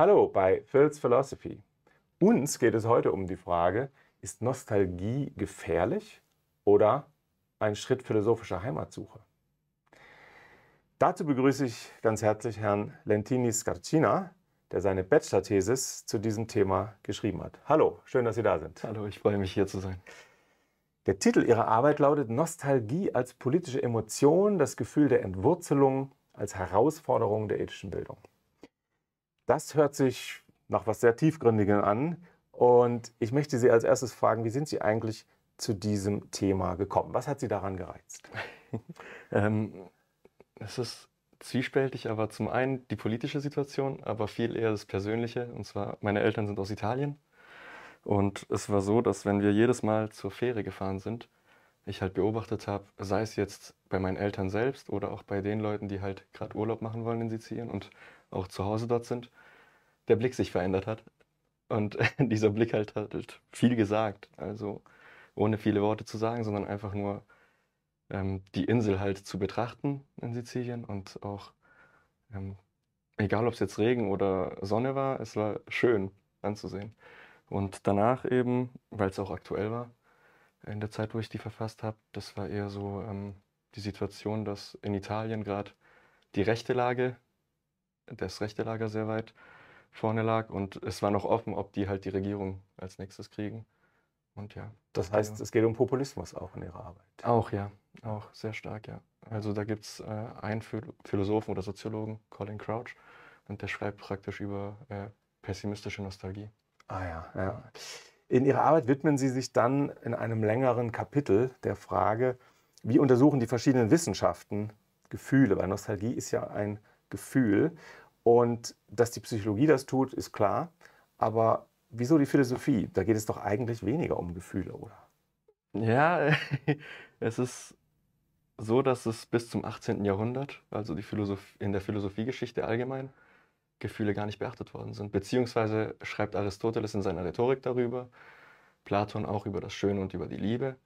Hallo bei Phil's Philosophy. Uns geht es heute um die Frage, ist Nostalgie gefährlich oder ein Schritt philosophischer Heimatsuche? Dazu begrüße ich ganz herzlich Herrn Lentini Scarcina, der seine Bachelor-Thesis zu diesem Thema geschrieben hat. Hallo, schön, dass Sie da sind. Hallo, ich freue mich hier zu sein. Der Titel Ihrer Arbeit lautet Nostalgie als politische Emotion, das Gefühl der Entwurzelung als Herausforderung der ethischen Bildung. Das hört sich nach was sehr Tiefgründigem an. Und ich möchte Sie als erstes fragen, wie sind Sie eigentlich zu diesem Thema gekommen? Was hat Sie daran gereizt? ähm, es ist zwiespältig, aber zum einen die politische Situation, aber viel eher das Persönliche. Und zwar, meine Eltern sind aus Italien. Und es war so, dass wenn wir jedes Mal zur Fähre gefahren sind, ich halt beobachtet habe, sei es jetzt bei meinen Eltern selbst oder auch bei den Leuten, die halt gerade Urlaub machen wollen in Sizilien und auch zu Hause dort sind, der Blick sich verändert hat. Und dieser Blick halt hat halt viel gesagt. Also ohne viele Worte zu sagen, sondern einfach nur ähm, die Insel halt zu betrachten in Sizilien und auch, ähm, egal ob es jetzt Regen oder Sonne war, es war schön anzusehen. Und danach eben, weil es auch aktuell war, in der Zeit, wo ich die verfasst habe, das war eher so ähm, die Situation, dass in Italien gerade die rechte Lage das rechte Lager sehr weit vorne lag. Und es war noch offen, ob die halt die Regierung als nächstes kriegen. Und ja. Das heißt, ja. es geht um Populismus auch in ihrer Arbeit. Auch, ja. Auch sehr stark, ja. Also da gibt es äh, einen Philosophen oder Soziologen, Colin Crouch, und der schreibt praktisch über äh, pessimistische Nostalgie. Ah ja, ja. In Ihrer Arbeit widmen Sie sich dann in einem längeren Kapitel der Frage, wie untersuchen die verschiedenen Wissenschaften Gefühle, weil Nostalgie ist ja ein Gefühl. Und dass die Psychologie das tut, ist klar. Aber wieso die Philosophie? Da geht es doch eigentlich weniger um Gefühle, oder? Ja, es ist so, dass es bis zum 18. Jahrhundert, also in der Philosophiegeschichte allgemein, Gefühle gar nicht beachtet worden sind. Beziehungsweise schreibt Aristoteles in seiner Rhetorik darüber, Platon auch über das Schöne und über die Liebe.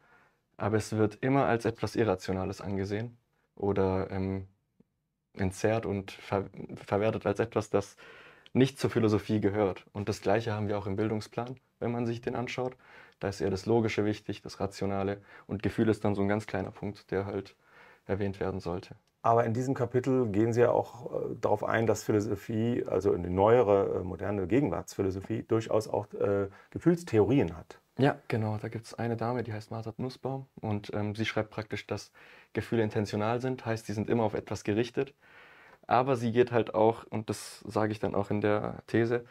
Aber es wird immer als etwas Irrationales angesehen oder ähm, entzerrt und ver verwertet als etwas, das nicht zur Philosophie gehört. Und das Gleiche haben wir auch im Bildungsplan, wenn man sich den anschaut. Da ist eher das Logische wichtig, das Rationale und Gefühl ist dann so ein ganz kleiner Punkt, der halt erwähnt werden sollte. Aber in diesem Kapitel gehen Sie ja auch äh, darauf ein, dass Philosophie, also eine neuere, äh, moderne Gegenwartsphilosophie, durchaus auch äh, Gefühlstheorien hat. Ja, genau. Da gibt es eine Dame, die heißt Martha Nussbaum und ähm, sie schreibt praktisch, dass Gefühle intentional sind, heißt, die sind immer auf etwas gerichtet. Aber sie geht halt auch, und das sage ich dann auch in der These,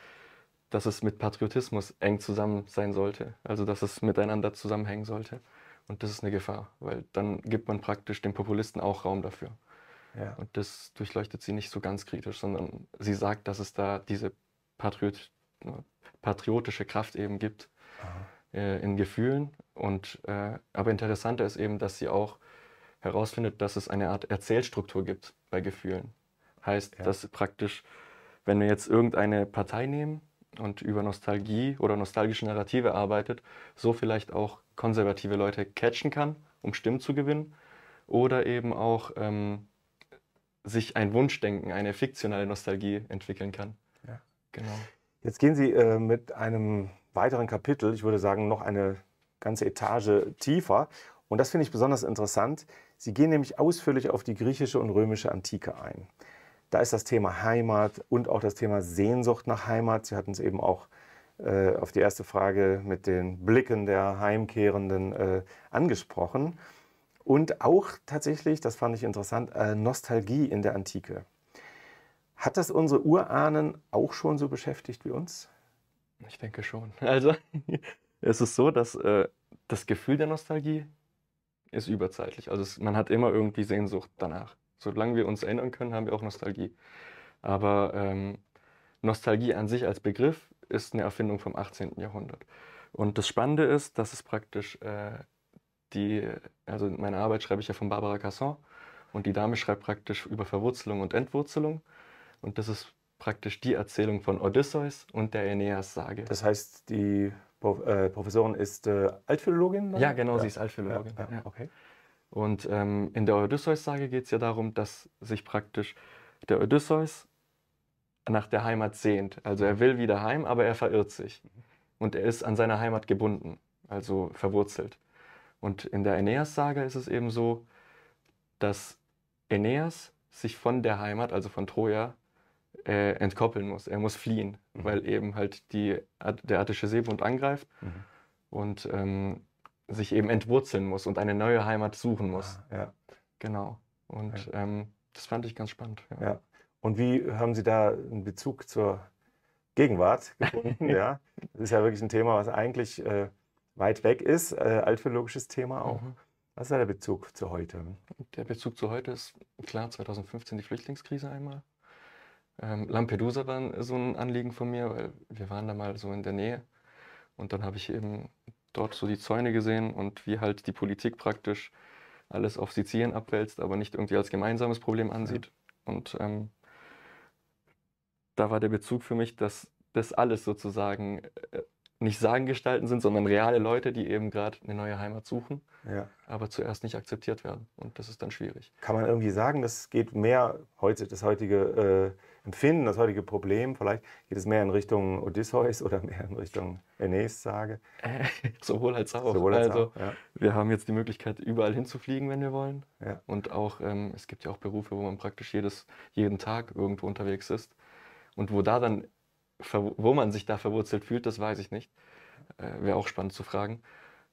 dass es mit Patriotismus eng zusammen sein sollte. Also, dass es miteinander zusammenhängen sollte. Und das ist eine Gefahr, weil dann gibt man praktisch den Populisten auch Raum dafür. Ja. Und das durchleuchtet sie nicht so ganz kritisch, sondern sie sagt, dass es da diese Patriot patriotische Kraft eben gibt, äh, in Gefühlen. Und, äh, aber interessanter ist eben, dass sie auch herausfindet, dass es eine Art Erzählstruktur gibt bei Gefühlen. Heißt, ja. dass praktisch, wenn wir jetzt irgendeine Partei nehmen und über Nostalgie oder nostalgische Narrative arbeitet, so vielleicht auch konservative Leute catchen kann, um Stimmen zu gewinnen. Oder eben auch ähm, sich ein Wunschdenken, eine fiktionale Nostalgie entwickeln kann. Ja. Genau. Jetzt gehen Sie äh, mit einem weiteren Kapitel, ich würde sagen, noch eine ganze Etage tiefer. Und das finde ich besonders interessant. Sie gehen nämlich ausführlich auf die griechische und römische Antike ein. Da ist das Thema Heimat und auch das Thema Sehnsucht nach Heimat. Sie hatten es eben auch äh, auf die erste Frage mit den Blicken der Heimkehrenden äh, angesprochen. Und auch tatsächlich, das fand ich interessant, äh, Nostalgie in der Antike. Hat das unsere Urahnen auch schon so beschäftigt wie uns? Ich denke schon. Also es ist so, dass äh, das Gefühl der Nostalgie ist überzeitlich. Also es, man hat immer irgendwie Sehnsucht danach. Solange wir uns erinnern können, haben wir auch Nostalgie. Aber ähm, Nostalgie an sich als Begriff ist eine Erfindung vom 18. Jahrhundert. Und das Spannende ist, dass es praktisch äh, die, also meine Arbeit schreibe ich ja von Barbara Casson und die Dame schreibt praktisch über Verwurzelung und Entwurzelung. Und das ist praktisch die Erzählung von Odysseus und der Aeneas-Sage. Das heißt, die Pro äh, Professorin ist äh, Altphilologin? Dann? Ja, genau, ja. sie ist Altphilologin. Ja, ja, okay. Und ähm, in der Odysseus-Sage geht es ja darum, dass sich praktisch der Odysseus nach der Heimat sehnt. Also er will wieder heim, aber er verirrt sich. Mhm. Und er ist an seine Heimat gebunden, also verwurzelt. Und in der Aeneas-Sage ist es eben so, dass Aeneas sich von der Heimat, also von Troja, äh, entkoppeln muss. Er muss fliehen, mhm. weil eben halt die, der attische Seebund angreift mhm. und ähm, sich eben entwurzeln muss und eine neue Heimat suchen muss. Ah, ja. Genau. Und ja. ähm, das fand ich ganz spannend. Ja. ja. Und wie haben Sie da einen Bezug zur Gegenwart gefunden? ja. Das ist ja wirklich ein Thema, was eigentlich äh, weit weg ist, äh, altphilologisches Thema auch. Mhm. Was ist da der Bezug zu heute? Der Bezug zu heute ist klar 2015 die Flüchtlingskrise einmal. Ähm, Lampedusa war so ein Anliegen von mir, weil wir waren da mal so in der Nähe. Und dann habe ich eben dort so die Zäune gesehen und wie halt die Politik praktisch alles auf Sizilien abwälzt, aber nicht irgendwie als gemeinsames Problem ansieht. Ja. Und ähm, da war der Bezug für mich, dass das alles sozusagen äh, nicht Sagengestalten sind, sondern reale Leute, die eben gerade eine neue Heimat suchen, ja. aber zuerst nicht akzeptiert werden. Und das ist dann schwierig. Kann man irgendwie sagen, das geht mehr heute, das heutige äh empfinden, das heutige Problem. Vielleicht geht es mehr in Richtung Odysseus oder mehr in Richtung Aeneas Sage. Sowohl als auch. Sowohl als also, auch ja. Wir haben jetzt die Möglichkeit, überall hinzufliegen, wenn wir wollen. Ja. Und auch, ähm, es gibt ja auch Berufe, wo man praktisch jedes, jeden Tag irgendwo unterwegs ist. Und wo da dann, wo man sich da verwurzelt fühlt, das weiß ich nicht. Äh, Wäre auch spannend zu fragen.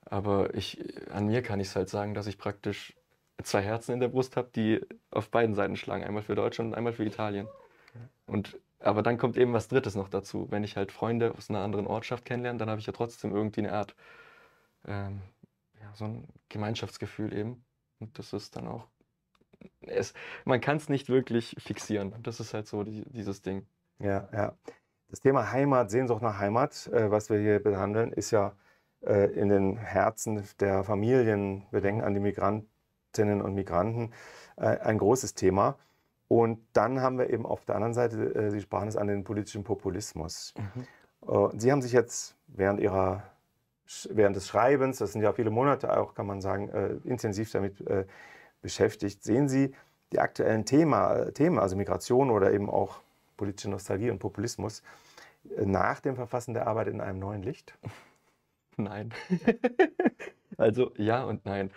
Aber ich, äh, an mir kann ich es halt sagen, dass ich praktisch zwei Herzen in der Brust habe, die auf beiden Seiten schlagen. Einmal für Deutschland und einmal für Italien. Und, aber dann kommt eben was Drittes noch dazu. Wenn ich halt Freunde aus einer anderen Ortschaft kennenlerne, dann habe ich ja trotzdem irgendwie eine Art, ähm, ja, so ein Gemeinschaftsgefühl eben. Und das ist dann auch, es, man kann es nicht wirklich fixieren. Das ist halt so die, dieses Ding. Ja, ja. Das Thema Heimat, Sehnsucht nach Heimat, äh, was wir hier behandeln, ist ja äh, in den Herzen der Familien, wir denken an die Migrantinnen und Migranten, äh, ein großes Thema. Und dann haben wir eben auf der anderen Seite, äh, Sie sprachen es an, den politischen Populismus. Mhm. Äh, Sie haben sich jetzt während Ihrer während des Schreibens, das sind ja viele Monate auch, kann man sagen, äh, intensiv damit äh, beschäftigt. Sehen Sie die aktuellen Thema, äh, Themen, also Migration oder eben auch politische Nostalgie und Populismus, äh, nach dem Verfassen der Arbeit in einem neuen Licht? Nein. also ja und nein.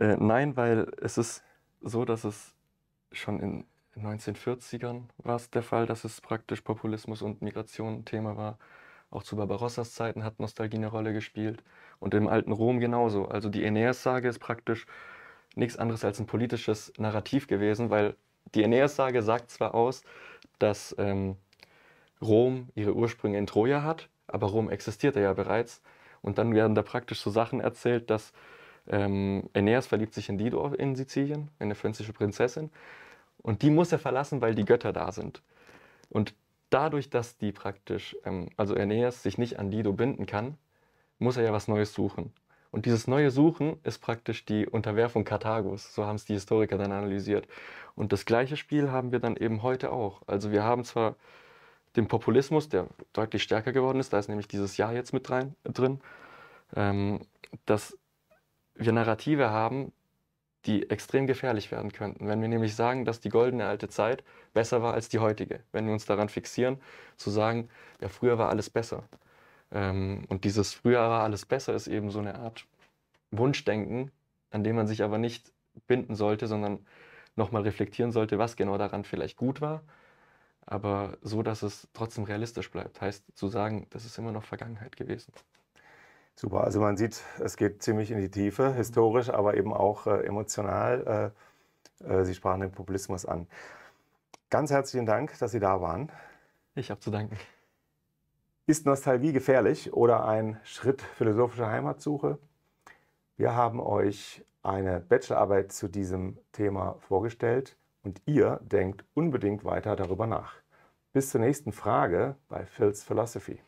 nein, weil es ist so, dass es schon in in den 1940ern war es der Fall, dass es praktisch Populismus und Migration Thema war. Auch zu Barbarossas Zeiten hat Nostalgie eine Rolle gespielt und im alten Rom genauso. Also die Aeneas-Sage ist praktisch nichts anderes als ein politisches Narrativ gewesen, weil die Aeneas-Sage sagt zwar aus, dass ähm, Rom ihre Ursprünge in Troja hat, aber Rom existierte ja bereits. Und dann werden da praktisch so Sachen erzählt, dass ähm, Aeneas verliebt sich in Dido in Sizilien, eine phönische Prinzessin. Und die muss er verlassen, weil die Götter da sind. Und dadurch, dass die praktisch, ähm, also Aeneas sich nicht an Dido binden kann, muss er ja was Neues suchen. Und dieses neue Suchen ist praktisch die Unterwerfung Karthagos. So haben es die Historiker dann analysiert. Und das gleiche Spiel haben wir dann eben heute auch. Also wir haben zwar den Populismus, der deutlich stärker geworden ist, da ist nämlich dieses Jahr jetzt mit rein, drin, ähm, dass wir Narrative haben, die extrem gefährlich werden könnten. Wenn wir nämlich sagen, dass die goldene alte Zeit besser war als die heutige, wenn wir uns daran fixieren, zu sagen, ja, früher war alles besser. Ähm, und dieses früher war alles besser ist eben so eine Art Wunschdenken, an dem man sich aber nicht binden sollte, sondern nochmal reflektieren sollte, was genau daran vielleicht gut war, aber so, dass es trotzdem realistisch bleibt. Heißt zu sagen, das ist immer noch Vergangenheit gewesen. Super, also man sieht, es geht ziemlich in die Tiefe, mhm. historisch, aber eben auch äh, emotional. Äh, äh, Sie sprachen den Populismus an. Ganz herzlichen Dank, dass Sie da waren. Ich habe zu danken. Ist Nostalgie gefährlich oder ein Schritt philosophischer Heimatsuche? Wir haben euch eine Bachelorarbeit zu diesem Thema vorgestellt und ihr denkt unbedingt weiter darüber nach. Bis zur nächsten Frage bei Phil's Philosophy.